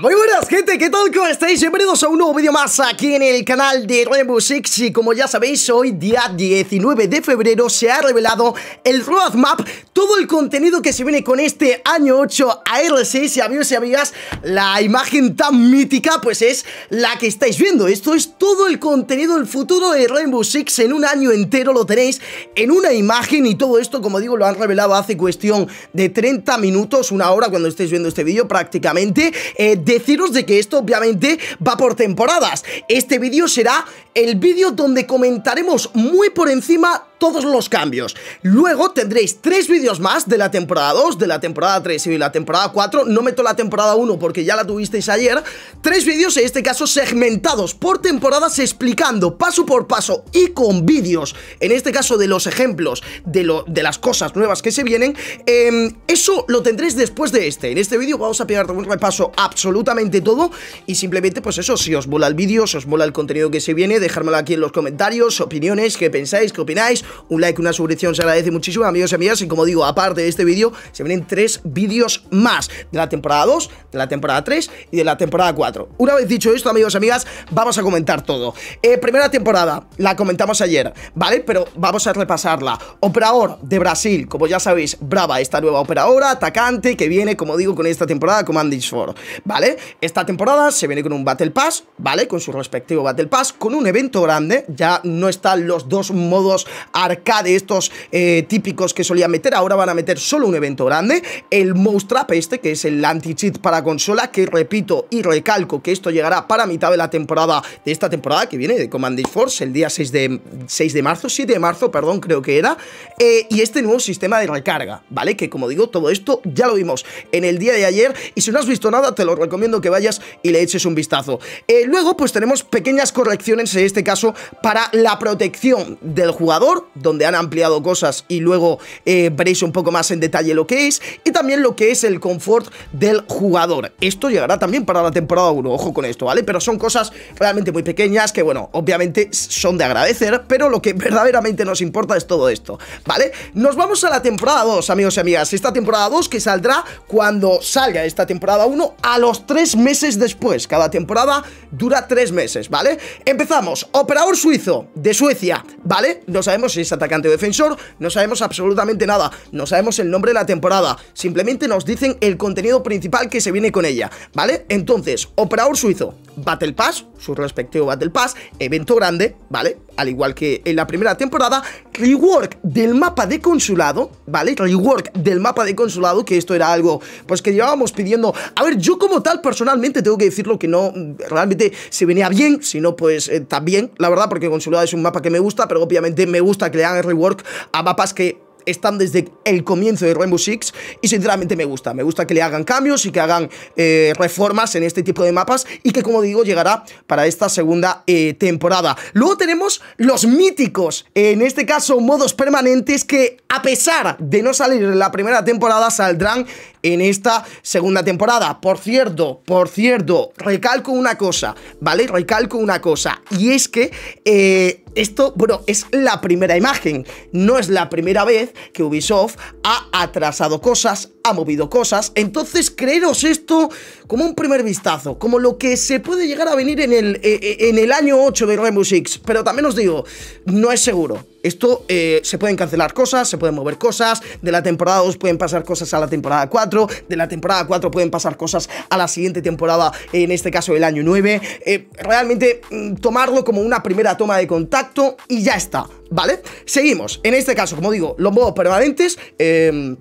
Muy buenas gente, ¿qué tal? ¿Cómo estáis? Bienvenidos a un nuevo vídeo más aquí en el canal de Rainbow Six Y como ya sabéis, hoy día 19 de febrero se ha revelado el roadmap Todo el contenido que se viene con este año 8 AR6 Y amigos y amigas, la imagen tan mítica pues es la que estáis viendo Esto es todo el contenido, el futuro de Rainbow Six en un año entero Lo tenéis en una imagen y todo esto, como digo, lo han revelado hace cuestión de 30 minutos Una hora cuando estáis viendo este vídeo prácticamente eh, deciros de que esto obviamente va por temporadas. Este vídeo será el vídeo donde comentaremos muy por encima todos los cambios. Luego tendréis tres vídeos más de la temporada 2, de la temporada 3 y de la temporada 4. No meto la temporada 1 porque ya la tuvisteis ayer. Tres vídeos, en este caso segmentados por temporadas, explicando paso por paso y con vídeos, en este caso de los ejemplos de, lo, de las cosas nuevas que se vienen. Em, eso lo tendréis después de este. En este vídeo vamos a pegar un repaso absolutamente todo y simplemente pues eso, si os mola el vídeo, si os mola el contenido que se viene, dejármelo aquí en los comentarios, opiniones, qué pensáis, qué opináis, un like, una suscripción se agradece muchísimo, amigos y amigas. Y como digo, aparte de este vídeo, se vienen tres vídeos más de la temporada 2, de la temporada 3 y de la temporada 4. Una vez dicho esto, amigos y amigas, vamos a comentar todo. Eh, primera temporada, la comentamos ayer, ¿vale? Pero vamos a repasarla. Operador de Brasil, como ya sabéis, brava esta nueva operadora, atacante, que viene, como digo, con esta temporada, Command 4, ¿vale? Esta temporada se viene con un Battle Pass, ¿vale? Con su respectivo Battle Pass, con un evento grande, ya no están los dos modos arcade estos eh, típicos que solían meter, ahora van a meter solo un evento grande, el Mousetrap este, que es el anti-cheat para consola, que repito y recalco que esto llegará para mitad de la temporada, de esta temporada que viene de Command Force, el día 6 de, 6 de marzo, 7 de marzo, perdón, creo que era, eh, y este nuevo sistema de recarga, ¿vale? Que como digo, todo esto ya lo vimos en el día de ayer, y si no has visto nada, te lo recomiendo que vayas y le eches un vistazo. Eh, luego, pues tenemos pequeñas correcciones, en este caso, para la protección del jugador donde han ampliado cosas y luego eh, veréis un poco más en detalle lo que es, y también lo que es el confort del jugador. Esto llegará también para la temporada 1, ojo con esto, ¿vale? Pero son cosas realmente muy pequeñas que, bueno, obviamente son de agradecer, pero lo que verdaderamente nos importa es todo esto, ¿vale? Nos vamos a la temporada 2, amigos y amigas. Esta temporada 2 que saldrá cuando salga esta temporada 1 a los 3 meses después. Cada temporada dura 3 meses, ¿vale? Empezamos. Operador suizo de Suecia, ¿vale? No sabemos si es atacante o defensor, no sabemos absolutamente nada, no sabemos el nombre de la temporada, simplemente nos dicen el contenido principal que se viene con ella, ¿vale? Entonces, operador suizo, Battle Pass, su respectivo Battle Pass, evento grande, ¿vale? Al igual que en la primera temporada, rework del mapa de consulado, ¿vale? Rework del mapa de consulado, que esto era algo, pues que llevábamos pidiendo... A ver, yo como tal, personalmente, tengo que decirlo que no, realmente se venía bien, sino, pues eh, también, la verdad, porque consulado es un mapa que me gusta, pero obviamente me gusta que le hagan rework a mapas que están desde el comienzo de Rainbow Six y sinceramente me gusta, me gusta que le hagan cambios y que hagan eh, reformas en este tipo de mapas y que como digo llegará para esta segunda eh, temporada. Luego tenemos los míticos, en este caso modos permanentes que a pesar de no salir en la primera temporada saldrán en esta segunda temporada. Por cierto, por cierto, recalco una cosa, ¿vale? Recalco una cosa, y es que eh, esto, bueno, es la primera imagen, no es la primera vez que Ubisoft ha atrasado cosas, ha movido cosas, entonces creeros esto como un primer vistazo, como lo que se puede llegar a venir en el, eh, eh, en el año 8 de Rainbow Six, pero también os digo, no es seguro. Esto eh, se pueden cancelar cosas, se pueden mover cosas, de la temporada 2 pueden pasar cosas a la temporada 4, de la temporada 4 pueden pasar cosas a la siguiente temporada, en este caso el año 9. Eh, realmente mm, tomarlo como una primera toma de contacto y ya está, ¿vale? Seguimos. En este caso, como digo, los modos permanentes... Eh,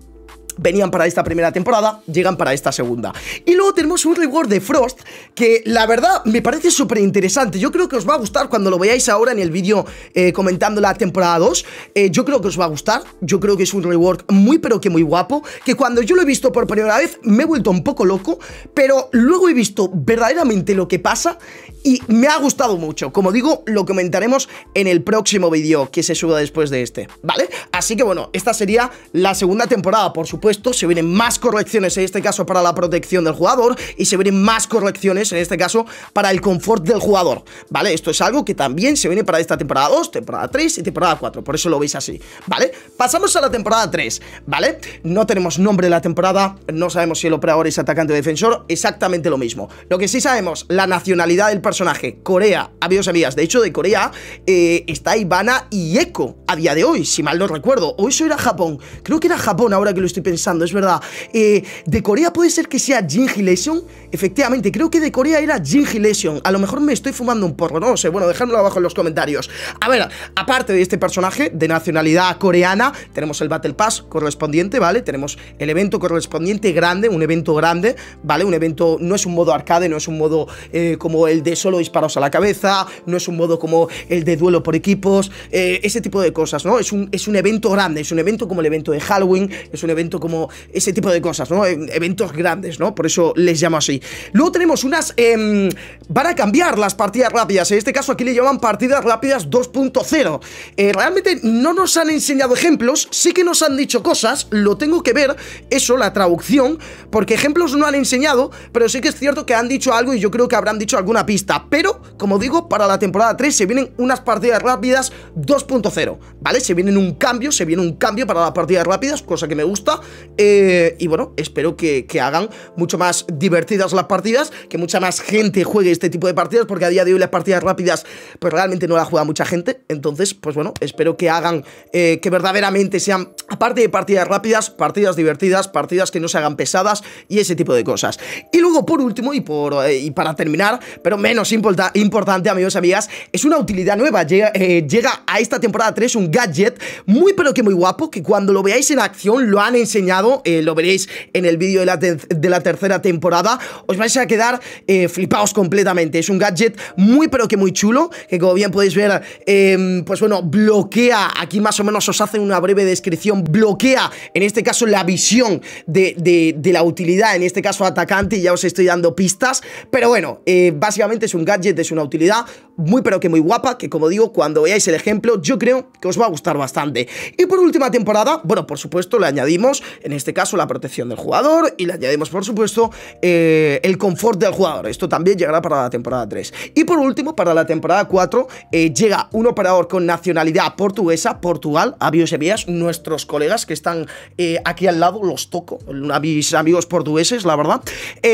venían para esta primera temporada, llegan para esta segunda. Y luego tenemos un reward de Frost que la verdad me parece súper interesante. Yo creo que os va a gustar cuando lo veáis ahora en el vídeo eh, comentando la temporada 2. Eh, yo creo que os va a gustar. Yo creo que es un reward muy pero que muy guapo. Que cuando yo lo he visto por primera vez me he vuelto un poco loco, pero luego he visto verdaderamente lo que pasa y me ha gustado mucho. Como digo, lo comentaremos en el próximo vídeo que se suba después de este, ¿vale? Así que bueno, esta sería la segunda temporada, por supuesto esto, se vienen más correcciones en este caso para la protección del jugador y se vienen más correcciones en este caso para el confort del jugador, ¿vale? Esto es algo que también se viene para esta temporada 2, temporada 3 y temporada 4, por eso lo veis así, ¿vale? Pasamos a la temporada 3, ¿vale? No tenemos nombre de la temporada, no sabemos si el operador es atacante o defensor, exactamente lo mismo. Lo que sí sabemos, la nacionalidad del personaje, Corea, amigos amigas, de hecho de Corea eh, está Ivana y Eko. a día de hoy, si mal no recuerdo, o eso era Japón, creo que era Japón ahora que lo estoy pensando es verdad. Eh, de Corea puede ser que sea Jin lesión Efectivamente, creo que de Corea era Jin lesión A lo mejor me estoy fumando un porro, no sé. Bueno, dejármelo abajo en los comentarios. A ver, aparte de este personaje de nacionalidad coreana, tenemos el Battle Pass correspondiente, ¿vale? Tenemos el evento correspondiente grande, un evento grande, ¿vale? Un evento, no es un modo arcade, no es un modo eh, como el de solo disparos a la cabeza, no es un modo como el de duelo por equipos, eh, ese tipo de cosas, ¿no? Es un, es un evento grande, es un evento como el evento de Halloween, es un evento como como ese tipo de cosas, ¿no? Em, eventos grandes, ¿no? Por eso les llamo así. Luego tenemos unas... Eh, van a cambiar las partidas rápidas. En este caso aquí le llaman partidas rápidas 2.0. Eh, realmente no nos han enseñado ejemplos, sí que nos han dicho cosas, lo tengo que ver, eso, la traducción, porque ejemplos no han enseñado, pero sí que es cierto que han dicho algo y yo creo que habrán dicho alguna pista. Pero, como digo, para la temporada 3 se vienen unas partidas rápidas 2.0, ¿vale? Se vienen un cambio, se viene un cambio para las partidas rápidas, cosa que me gusta. Eh, y bueno, espero que, hagan mucho más divertidas las partidas, que mucha más gente juegue este tipo de partidas, porque a día de hoy las partidas rápidas, pues realmente no la juega mucha gente. Entonces, pues bueno, espero que hagan, eh, que verdaderamente sean, aparte de partidas rápidas, partidas divertidas, partidas que no se hagan pesadas y ese tipo de cosas. Y luego, por último, y, por, eh, para terminar, pero menos importante, amigos y amigas, es una utilidad nueva. Llega, llega a esta temporada 3 un gadget muy, pero que muy guapo, que cuando lo veáis en acción lo han enseñado eh, lo veréis en el vídeo de, la tercera temporada, os vais a quedar eh, flipados completamente. Es un gadget muy pero que muy chulo, que como bien podéis ver, em, pues bueno, bloquea, aquí más o menos os hace una breve descripción, bloquea en este caso la visión de, la utilidad, en este caso atacante, ya os estoy dando pistas, pero bueno, eh, básicamente es un gadget, es una utilidad muy pero que muy guapa, que como digo, cuando veáis el ejemplo, yo creo que os va a gustar bastante. Y por última temporada, bueno, por supuesto, le añadimos en este caso la protección del jugador y le añadimos por supuesto eh, el confort del jugador, esto también llegará para la temporada 3. Y por último, para la temporada 4 eh, llega un operador con nacionalidad portuguesa, Portugal, Avios amigas, nuestros colegas que están eh, aquí al lado, los toco, mis amigos portugueses, la verdad,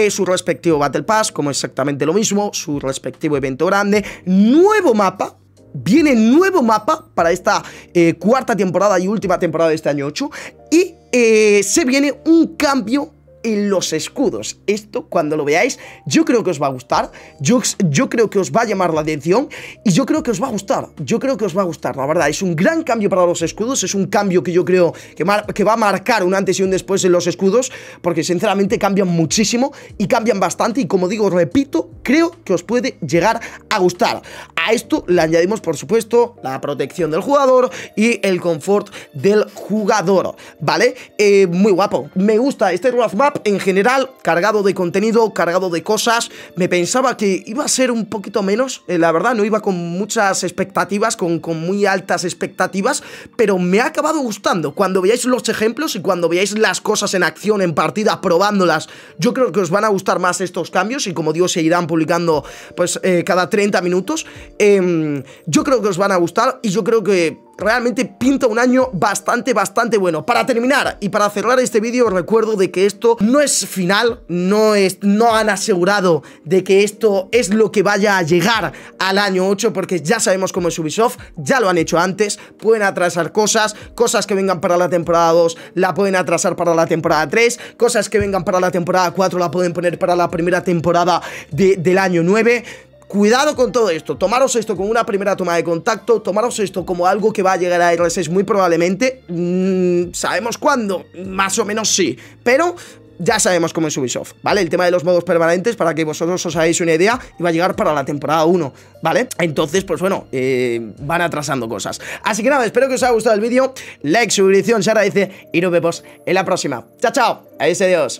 su respectivo Battle Pass, como exactamente lo mismo, su respectivo evento grande, nuevo mapa, viene nuevo mapa para esta cuarta temporada y última temporada de este año 8 y eh, se viene un cambio en los escudos. Esto, cuando lo veáis, yo creo que os va a gustar, yo, creo que os va a llamar la atención y yo creo que os va a gustar, yo creo que os va a gustar, la verdad. Es un gran cambio para los escudos, es un cambio que yo creo que va a marcar un antes y un después en los escudos, porque sinceramente cambian muchísimo y cambian bastante y como digo, repito, creo que os puede llegar a gustar. A esto le añadimos, por supuesto, la protección del jugador y el confort del jugador, ¿vale? Eh, muy guapo. Me gusta este road map en general, cargado de contenido, cargado de cosas. Me pensaba que iba a ser un poquito menos, eh, la verdad, no iba con muchas expectativas, con, muy altas expectativas, pero me ha acabado gustando. Cuando veáis los ejemplos y cuando veáis las cosas en acción, en partida, probándolas, yo creo que os van a gustar más estos cambios y como digo, se irán publicando pues eh, cada 30 minutos Em, yo creo que os van a gustar y yo creo que realmente pinta un año bastante, bastante bueno. Para terminar y para cerrar este vídeo, recuerdo de que esto no es final, no, es, no han asegurado de que esto es lo que vaya a llegar al año 8, porque ya sabemos cómo es Ubisoft, ya lo han hecho antes, pueden atrasar cosas, cosas que vengan para la temporada 2 la pueden atrasar para la temporada 3, cosas que vengan para la temporada 4 la pueden poner para la primera temporada del año 9, Cuidado con todo esto, tomaros esto como una primera toma de contacto, tomaros esto como algo que va a llegar a R6 muy probablemente, mm, sabemos cuándo, más o menos sí, pero ya sabemos cómo es Ubisoft, ¿vale? El tema de los modos permanentes, para que vosotros os hagáis una idea, y va a llegar para la temporada 1, ¿vale? Entonces, pues bueno, eh, van atrasando cosas. Así que nada, espero que os haya gustado el vídeo, like, suscripción, se agradece y nos vemos en la próxima. ¡Chao, chao! ¡Adiós, adiós!